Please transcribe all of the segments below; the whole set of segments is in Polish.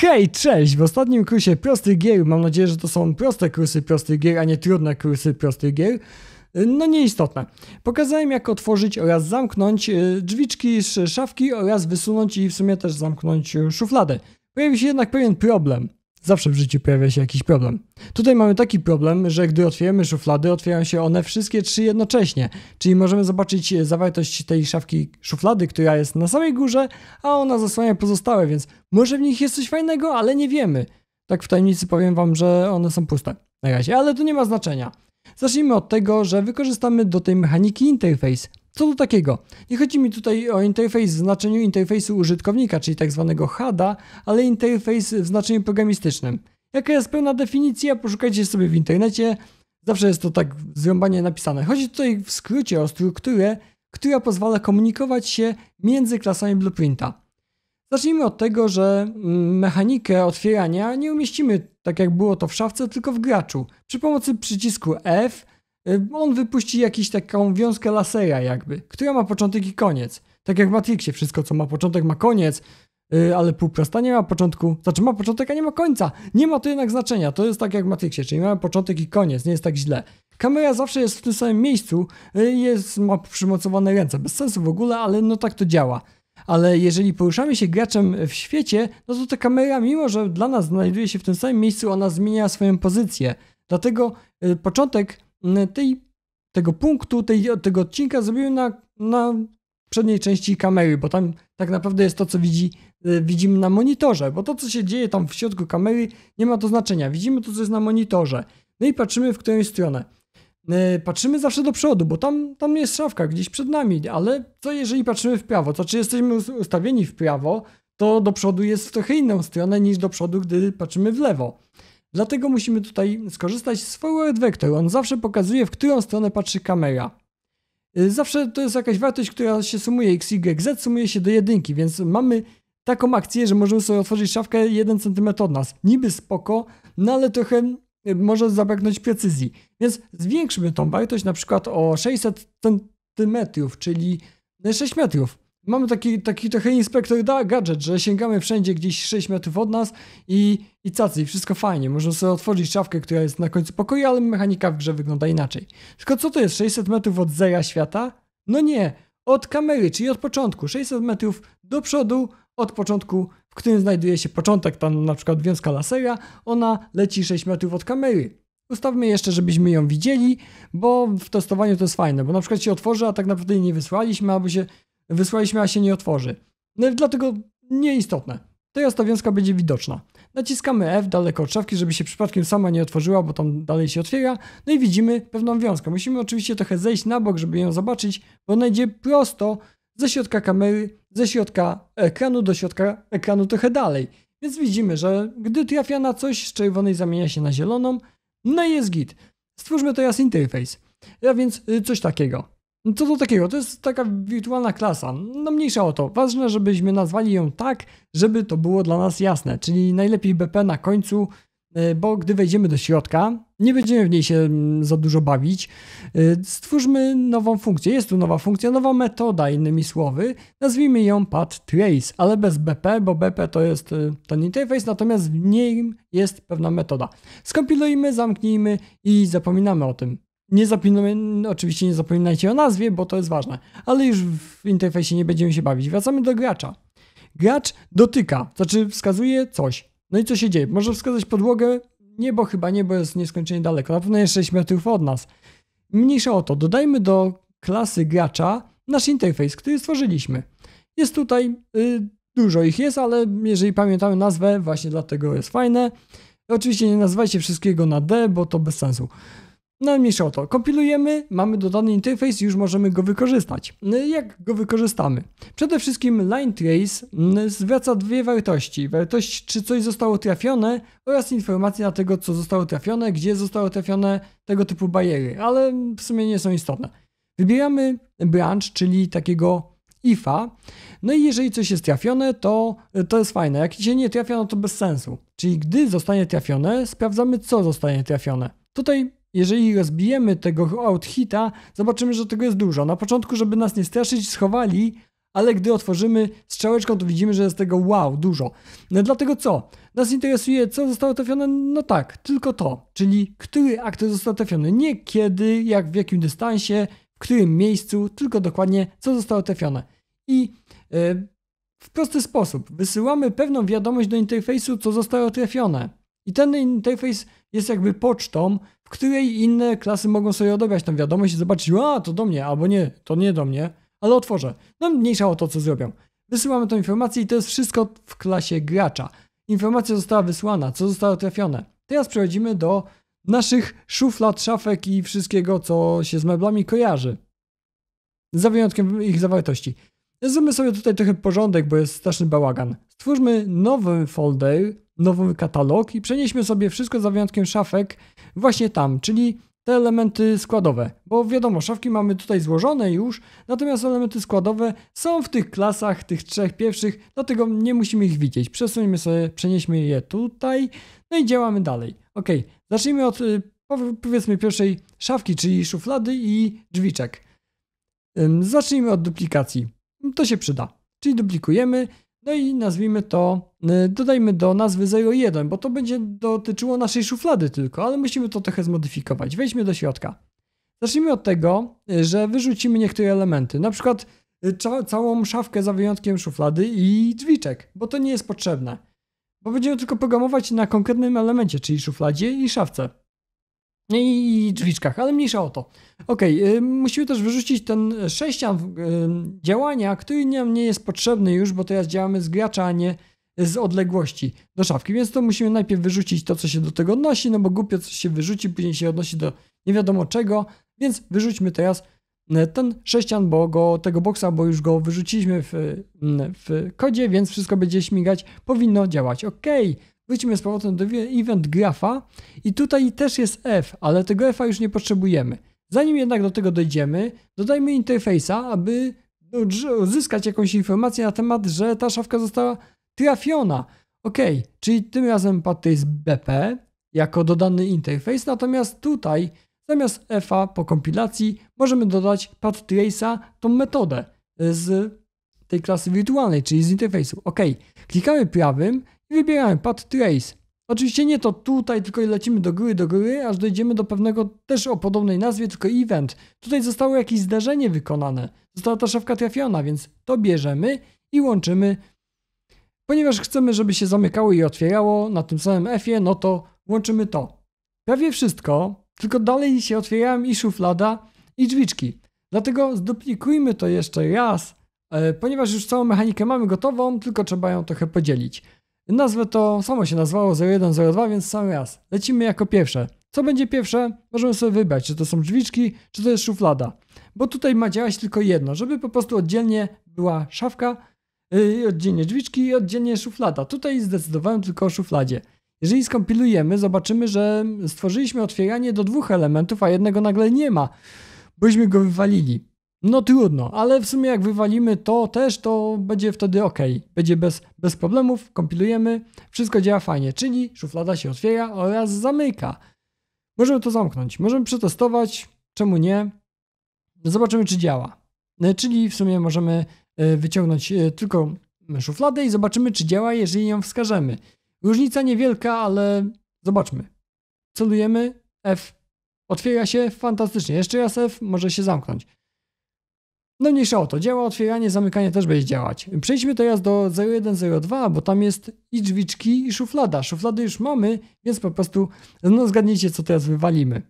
Hej, cześć! W ostatnim kursie prostych gier, mam nadzieję, że to są proste kursy prostych gier, a nie trudne kursy prostych gier, y, no nieistotne. Pokazałem jak otworzyć oraz zamknąć y, drzwiczki z szafki oraz wysunąć i w sumie też zamknąć y, szufladę. Pojawił się jednak pewien problem. Zawsze w życiu pojawia się jakiś problem. Tutaj mamy taki problem, że gdy otwieramy szuflady, otwierają się one wszystkie trzy jednocześnie, czyli możemy zobaczyć e, zawartość tej szafki szuflady, która jest na samej górze, a ona zasłania pozostałe, więc może w nich jest coś fajnego, ale nie wiemy. Tak w tajemnicy powiem wam, że one są puste na razie, ale to nie ma znaczenia. Zacznijmy od tego, że wykorzystamy do tej mechaniki interface. Co do takiego, nie chodzi mi tutaj o interfejs w znaczeniu interfejsu użytkownika, czyli tak zwanego HADA, ale interfejs w znaczeniu programistycznym. Jaka jest pełna definicja, poszukajcie sobie w internecie, zawsze jest to tak zrąbanie napisane. Chodzi tutaj w skrócie o strukturę, która pozwala komunikować się między klasami blueprinta. Zacznijmy od tego, że mm, mechanikę otwierania nie umieścimy tak jak było to w szafce, tylko w graczu. Przy pomocy przycisku F Y, on wypuści jakiś taką wiązkę lasera, jakby, która ma początek i koniec. Tak jak w Matrixie, wszystko co ma początek ma koniec, y, ale półprosta nie ma początku, znaczy ma początek, a nie ma końca. Nie ma to jednak znaczenia, to jest tak jak w Matrixie, czyli mamy początek i koniec, nie jest tak źle. Kamera zawsze jest w tym samym miejscu, y, jest, ma przymocowane ręce, bez sensu w ogóle, ale no tak to działa. Ale jeżeli poruszamy się graczem w świecie, no to ta kamera, mimo że dla nas znajduje się w tym samym miejscu, ona zmienia swoją pozycję. Dlatego początek tej, tego punktu, tej, tego odcinka zrobiły na, na przedniej części kamery, bo tam tak naprawdę jest to, co widzi, e, widzimy na monitorze, bo to, co się dzieje tam w środku kamery, nie ma to znaczenia. Widzimy to, co jest na monitorze. No i patrzymy w którą stronę. E, patrzymy zawsze do przodu, bo tam, tam jest szafka gdzieś przed nami, ale co jeżeli patrzymy w prawo? To czy jesteśmy ustawieni w prawo, to do przodu jest w trochę inną stronę niż do przodu, gdy patrzymy w lewo. Dlatego musimy tutaj skorzystać z forward vector. On zawsze pokazuje, w którą stronę patrzy kamera. Y, zawsze to jest jakaś wartość, która się sumuje x, y, z, sumuje się do jedynki, więc mamy taką akcję, że możemy sobie otworzyć szafkę 1 cm od nas. Niby spoko, no ale trochę y, może zabraknąć precyzji. Więc zwiększmy tą wartość na przykład o 600 cm, czyli 6 metrów. Mamy taki, taki trochę inspektor da gadżet, że sięgamy wszędzie gdzieś 6 metrów od nas i, i cacy, i wszystko fajnie. Można sobie otworzyć szafkę, która jest na końcu pokoju, ale mechanika w grze wygląda inaczej. Tylko co to jest 600 metrów od zera świata? No nie, od kamery, czyli od początku. 600 metrów do przodu, od początku, w którym znajduje się początek, tam na przykład wiązka lasera, ona leci 6 metrów od kamery. Ustawmy jeszcze, żebyśmy ją widzieli, bo w testowaniu to jest fajne, bo na przykład się otworzy, a tak naprawdę jej nie wysłaliśmy, albo się Wysłaliśmy, a się nie otworzy. No, dlatego nieistotne. Teraz ta wiązka będzie widoczna. Naciskamy F daleko od szafki, żeby się przypadkiem sama nie otworzyła, bo tam dalej się otwiera. No i widzimy pewną wiązkę. Musimy oczywiście trochę zejść na bok, żeby ją zobaczyć, bo ona idzie prosto ze środka kamery, ze środka ekranu do środka ekranu trochę dalej. Więc widzimy, że gdy trafia na coś z czerwonej zamienia się na zieloną, no i jest git. Stwórzmy teraz interfejs. A więc y, coś takiego. No co do takiego, to jest taka wirtualna klasa. No mniejsza o to. Ważne, żebyśmy nazwali ją tak, żeby to było dla nas jasne, czyli najlepiej BP na końcu, e, bo gdy wejdziemy do środka, nie będziemy w niej się mm, za dużo bawić. E, stwórzmy nową funkcję. Jest tu nowa funkcja, nowa metoda, innymi słowy. Nazwijmy ją pad trace, ale bez BP, bo BP to jest e, ten interfejs, natomiast w nim jest pewna metoda. Skompilujmy, zamknijmy i zapominamy o tym. Nie zapominajcie, oczywiście nie zapominajcie o nazwie, bo to jest ważne, ale już w interfejsie nie będziemy się bawić. Wracamy do gracza. Gracz dotyka, znaczy wskazuje coś. No i co się dzieje? Może wskazać podłogę, niebo chyba, niebo jest nieskończenie daleko, na pewno jest 6 metrów od nas. Mniejsza o to, dodajmy do klasy gracza nasz interfejs, który stworzyliśmy. Jest tutaj, y, dużo ich jest, ale jeżeli pamiętamy nazwę, właśnie dlatego jest fajne. Oczywiście nie nazywajcie wszystkiego na D, bo to bez sensu. No mniejsza o to, kompilujemy, mamy dodany interfejs, już możemy go wykorzystać. No jak go wykorzystamy? Przede wszystkim line trace mm, zwraca dwie wartości. Wartość, czy coś zostało trafione oraz informacja tego, co zostało trafione, gdzie zostało trafione, tego typu bariery, ale w sumie nie są istotne. Wybieramy branch, czyli takiego ifa. No i jeżeli coś jest trafione, to to jest fajne. Jak się nie trafia, no to bez sensu. Czyli gdy zostanie trafione, sprawdzamy, co zostanie trafione. Tutaj jeżeli rozbijemy tego out-hita, zobaczymy, że tego jest dużo. Na początku, żeby nas nie straszyć, schowali, ale gdy otworzymy strzałeczką, to widzimy, że jest tego wow, dużo. No dlatego co? Nas interesuje, co zostało trafione? No tak, tylko to, czyli który aktor został trafiony. Nie kiedy, jak w jakim dystansie, w którym miejscu, tylko dokładnie, co zostało trafione. I yy, w prosty sposób wysyłamy pewną wiadomość do interfejsu, co zostało trafione. I ten interfejs jest jakby pocztą, w której inne klasy mogą sobie odebrać tą wiadomość i zobaczyć, a to do mnie, albo nie, to nie do mnie, ale otworzę. No mniejsza o to, co zrobią. Wysyłamy tą informację i to jest wszystko w klasie gracza. Informacja została wysłana, co zostało trafione. Teraz przechodzimy do naszych szuflad, szafek i wszystkiego, co się z meblami kojarzy. Za wyjątkiem ich zawartości. Zróbmy sobie tutaj trochę porządek, bo jest straszny bałagan. Stwórzmy nowy folder nowy katalog i przenieśmy sobie wszystko za wyjątkiem szafek właśnie tam, czyli te elementy składowe, bo wiadomo, szafki mamy tutaj złożone już, natomiast elementy składowe są w tych klasach, tych trzech pierwszych, dlatego nie musimy ich widzieć. Przesuńmy sobie, przenieśmy je tutaj, no i działamy dalej. Ok, zacznijmy od y, powiedzmy pierwszej szafki, czyli szuflady i drzwiczek. Zacznijmy od duplikacji, to się przyda. Czyli duplikujemy, no i nazwijmy to, y, dodajmy do nazwy 01, bo to będzie dotyczyło naszej szuflady tylko, ale musimy to trochę zmodyfikować. Wejdźmy do środka. Zacznijmy od tego, y, że wyrzucimy niektóre elementy, na przykład y, całą szafkę za wyjątkiem szuflady i drzwiczek, bo to nie jest potrzebne. Bo będziemy tylko programować na konkretnym elemencie, czyli szufladzie i szafce. No i drzwiczkach, ale mniejsza o to. Ok, musimy też wyrzucić ten sześcian y, działania, który nam nie jest potrzebny już, bo teraz działamy z gracza, a nie z odległości do szafki, więc to musimy najpierw wyrzucić to, co się do tego odnosi, no bo głupio coś się wyrzuci, później się odnosi do nie wiadomo czego, więc wyrzućmy teraz y, ten sześcian, bo go, tego boksa, bo już go wyrzuciliśmy w, y, w kodzie, więc wszystko będzie śmigać, powinno działać. Ok, Wróćmy z powrotem do event grafa i tutaj też jest f, ale tego fa już nie potrzebujemy. Zanim jednak do tego dojdziemy, dodajmy interfejsa, aby no, uzyskać jakąś informację na temat, że ta szafka została trafiona. Ok, czyli tym razem patrzę jest BP jako dodany interfejs, natomiast tutaj zamiast FA po kompilacji możemy dodać pathtrace'a, tą metodę z tej klasy wirtualnej, czyli z interfejsu. Ok, klikamy prawym, wybieramy Path Trace. Oczywiście nie to tutaj, tylko lecimy do góry, do góry, aż dojdziemy do pewnego też o podobnej nazwie, tylko event. Tutaj zostało jakieś zdarzenie wykonane. Została ta szafka trafiona, więc to bierzemy i łączymy. Ponieważ chcemy, żeby się zamykało i otwierało na tym samym F-ie, no to łączymy to. Prawie wszystko, tylko dalej się otwierają i szuflada, i drzwiczki. Dlatego zduplikujmy to jeszcze raz, e, ponieważ już całą mechanikę mamy gotową, tylko trzeba ją trochę podzielić. Nazwę to samo się nazwało 0102, więc sam raz. Lecimy jako pierwsze. Co będzie pierwsze? Możemy sobie wybrać, czy to są drzwiczki, czy to jest szuflada. Bo tutaj ma działać tylko jedno, żeby po prostu oddzielnie była szafka, yy, oddzielnie drzwiczki i oddzielnie szuflada. Tutaj zdecydowałem tylko o szufladzie. Jeżeli skompilujemy, zobaczymy, że stworzyliśmy otwieranie do dwóch elementów, a jednego nagle nie ma, bośmy go wywalili. No trudno, ale w sumie jak wywalimy to też, to będzie wtedy ok. Będzie bez, bez problemów, kompilujemy, wszystko działa fajnie, czyli szuflada się otwiera oraz zamyka. Możemy to zamknąć, możemy przetestować, czemu nie. Zobaczymy, czy działa. E, czyli w sumie możemy e, wyciągnąć e, tylko szufladę i zobaczymy, czy działa, jeżeli ją wskażemy. Różnica niewielka, ale zobaczmy. Celujemy F. Otwiera się fantastycznie. Jeszcze raz F może się zamknąć. No mniejsza o to, działa otwieranie, zamykanie też będzie działać. Przejdźmy teraz do 0102, bo tam jest i drzwiczki i szuflada. Szuflady już mamy, więc po prostu no zgadnijcie co teraz wywalimy.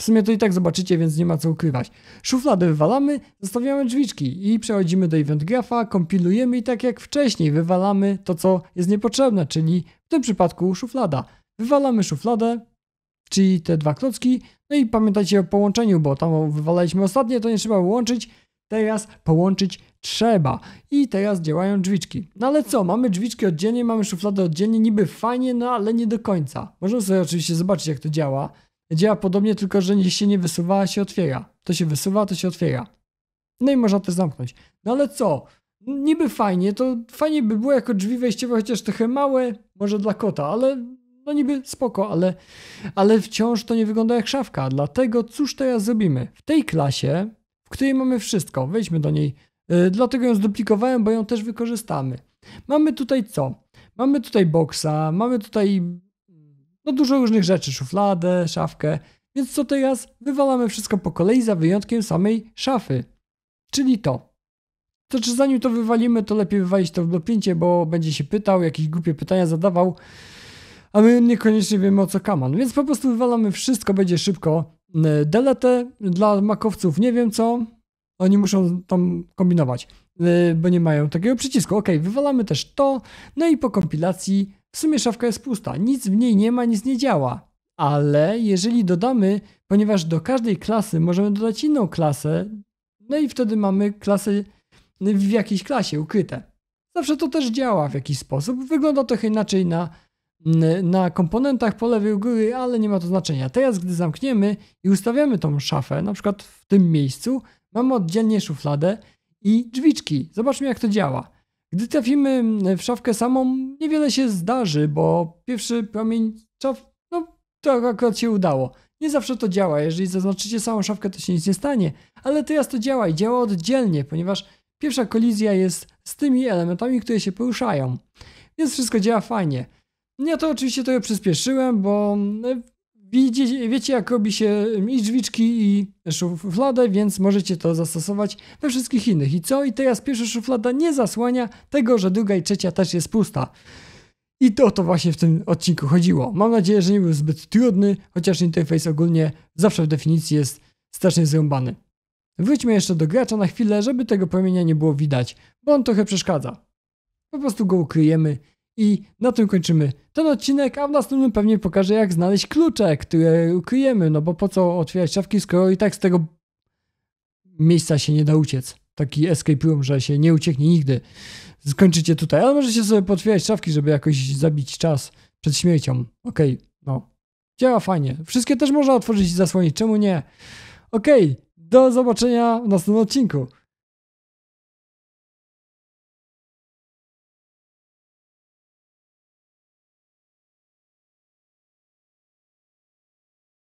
W sumie to i tak zobaczycie, więc nie ma co ukrywać. Szuflady wywalamy, zostawiamy drzwiczki i przechodzimy do event grafa, kompilujemy i tak jak wcześniej wywalamy to co jest niepotrzebne, czyli w tym przypadku szuflada. Wywalamy szufladę, czyli te dwa klocki. No i pamiętajcie o połączeniu, bo tam wywalaliśmy ostatnie, to nie trzeba łączyć. Teraz połączyć trzeba. I teraz działają drzwiczki. No ale co, mamy drzwiczki oddzielnie, mamy szufladę oddzielnie, niby fajnie, no ale nie do końca. Możemy sobie oczywiście zobaczyć, jak to działa. Działa podobnie, tylko że nie się nie wysuwa, a się otwiera. To się wysuwa, to się otwiera. No i można też zamknąć. No ale co? Niby fajnie, to fajnie by było jako drzwi wejściowe, chociaż trochę małe, może dla kota, ale no niby spoko, ale, ale wciąż to nie wygląda jak szafka. Dlatego cóż teraz zrobimy? W tej klasie, w której mamy wszystko, wejdźmy do niej. Yy, dlatego ją zduplikowałem, bo ją też wykorzystamy. Mamy tutaj co? Mamy tutaj boxa, mamy tutaj no, dużo różnych rzeczy, szufladę, szafkę. Więc co teraz? Wywalamy wszystko po kolei za wyjątkiem samej szafy. Czyli to. To czy zanim to wywalimy, to lepiej wywalić to w dopięcie, bo będzie się pytał, jakieś głupie pytania zadawał a my niekoniecznie wiemy o co kaman, więc po prostu wywalamy wszystko, będzie szybko. E, Delete dla makowców nie wiem co, oni muszą tam kombinować, e, bo nie mają takiego przycisku. Ok, wywalamy też to, no i po kompilacji w sumie szafka jest pusta, nic w niej nie ma, nic nie działa. Ale jeżeli dodamy, ponieważ do każdej klasy możemy dodać inną klasę, no i wtedy mamy klasy w jakiejś klasie ukryte. Zawsze to też działa w jakiś sposób. Wygląda trochę inaczej na na komponentach po lewej u góry, ale nie ma to znaczenia. Teraz, gdy zamkniemy i ustawiamy tą szafę, na przykład w tym miejscu, mamy oddzielnie szufladę i drzwiczki. Zobaczmy, jak to działa. Gdy trafimy w szafkę samą, niewiele się zdarzy, bo pierwszy promień szaf, no to akurat się udało. Nie zawsze to działa, jeżeli zaznaczycie samą szafkę, to się nic nie stanie, ale teraz to działa i działa oddzielnie, ponieważ pierwsza kolizja jest z tymi elementami, które się poruszają. Więc wszystko działa fajnie. Ja to oczywiście trochę przyspieszyłem, bo e, wiecie, wiecie jak robi się mm, i drzwiczki i szufladę, więc możecie to zastosować we wszystkich innych. I co? I teraz pierwsza szuflada nie zasłania tego, że druga i trzecia też jest pusta. I to to właśnie w tym odcinku chodziło. Mam nadzieję, że nie był zbyt trudny, chociaż interfejs ogólnie zawsze w definicji jest strasznie zrąbany. Wróćmy jeszcze do gracza na chwilę, żeby tego promienia nie było widać, bo on trochę przeszkadza. Po prostu go ukryjemy i na tym kończymy ten odcinek, a w następnym pewnie pokażę jak znaleźć klucze, które ukryjemy, no bo po co otwierać szafki, skoro i tak z tego miejsca się nie da uciec. Taki escape room, że się nie ucieknie nigdy. Skończycie tutaj, ale możecie sobie potwierać szafki, żeby jakoś zabić czas przed śmiercią. Okej, okay, no. Działa fajnie. Wszystkie też można otworzyć i zasłonić, czemu nie? Okej, okay, do zobaczenia w następnym odcinku.